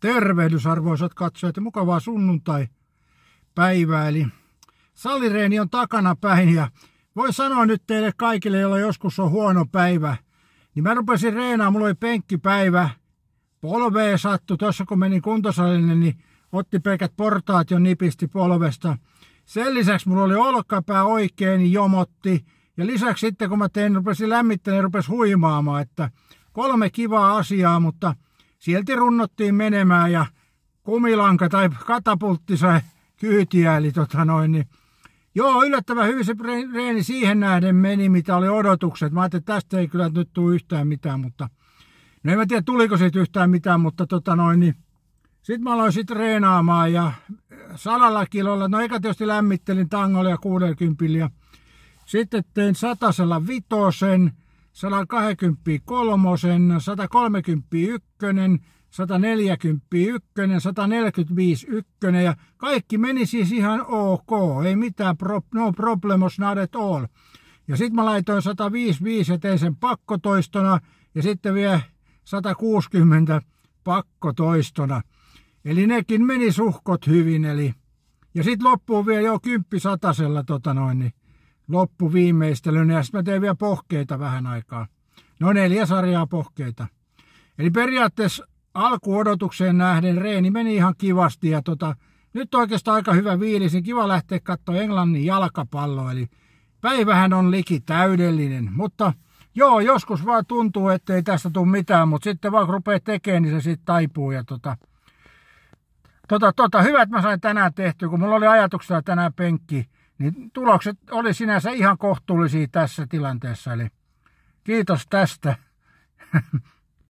Tervehdys arvoisat katsojat ja mukavaa sunnuntai-päivää. Eli salireeni on takana päin ja voi sanoa nyt teille kaikille, joilla joskus on huono päivä. Niin mä rupesin reenaa, mulla oli penkkipäivä. Polveen sattu, tuossa kun menin kuntosalille, niin otti pelkät portaat jo nipisti polvesta. Sen lisäksi mulla oli olkapää oikein, niin jomotti. Ja lisäksi sitten kun mä tein, rupesin lämmittämään, niin rupesi huimaamaan, että kolme kivaa asiaa, mutta sieltä runnottiin menemään ja kumilanka tai katapultti sai kyytiä, eli tota noin, niin Joo, yllättävän hyvin se reeni siihen nähden meni, mitä oli odotukset. Mä ajattelin, että tästä ei kyllä nyt tule yhtään mitään, mutta... No en mä tiedä, tuliko siitä yhtään mitään, mutta tota noin, niin... Sitten mä aloin sitten reenaamaan ja äh, salalla kilolla, no eikä tietysti lämmittelin tangolla ja 60 ja sitten tein satasella vitosen, 123, 131, 141, 145, 1 ja kaikki meni siis ihan ok, ei mitään, pro, no problemos not at all. Ja sitten mä laitoin 155 ja tein sen pakkotoistona ja sitten vielä 160 pakkotoistona. Eli nekin meni suhkot hyvin, eli ja sitten loppuu vielä jo kymppisatasella tota noin, niin loppuviimeistelyn ja sitten mä tein vielä pohkeita vähän aikaa. No neljä sarjaa pohkeita. Eli periaatteessa alkuodotukseen nähden reeni meni ihan kivasti ja tota, nyt oikeastaan aika hyvä fiilis, niin kiva lähteä katsoa Englannin jalkapallo eli päivähän on liki täydellinen, mutta joo, joskus vaan tuntuu, ettei tästä tule mitään, mutta sitten vaan kun rupeaa tekemään, niin se sitten taipuu ja tota, tota, tota, hyvä, että mä sain tänään tehtyä, kun mulla oli ajatuksena tänään penkki, niin tulokset oli sinänsä ihan kohtuullisia tässä tilanteessa, eli kiitos tästä.